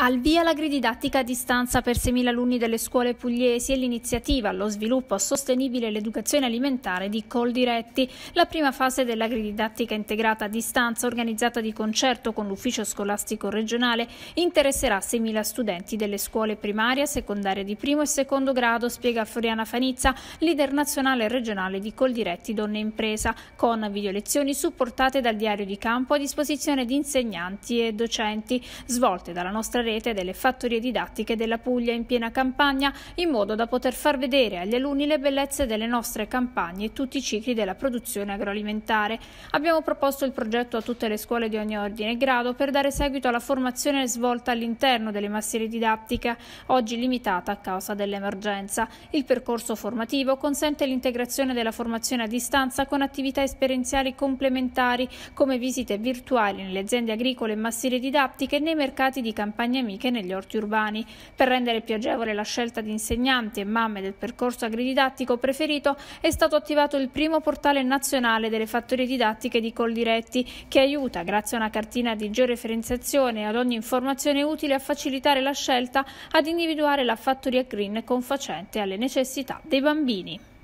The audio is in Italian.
Al via l'agrididattica a distanza per 6.000 alunni delle scuole pugliesi e l'iniziativa allo sviluppo sostenibile e l'educazione alimentare di Coldiretti. La prima fase dell'agrididattica integrata a distanza, organizzata di concerto con l'ufficio scolastico regionale, interesserà 6.000 studenti delle scuole primaria, secondaria di primo e secondo grado, spiega Floriana Fanizza, leader nazionale e regionale di Coldiretti Donne Impresa, con videolezioni supportate dal diario di campo a disposizione di insegnanti e docenti, svolte dalla nostra rete delle fattorie didattiche della Puglia in piena campagna in modo da poter far vedere agli alunni le bellezze delle nostre campagne e tutti i cicli della produzione agroalimentare. Abbiamo proposto il progetto a tutte le scuole di ogni ordine e grado per dare seguito alla formazione svolta all'interno delle masserie didattiche, oggi limitata a causa dell'emergenza. Il percorso formativo consente l'integrazione della formazione a distanza con attività esperienziali complementari come visite virtuali nelle aziende agricole e masserie didattiche nei mercati di campagna compagne amiche negli orti urbani. Per rendere più agevole la scelta di insegnanti e mamme del percorso agrididattico preferito è stato attivato il primo portale nazionale delle fattorie didattiche di Coldiretti che aiuta, grazie a una cartina di georeferenziazione e ad ogni informazione utile a facilitare la scelta, ad individuare la fattoria green confacente alle necessità dei bambini.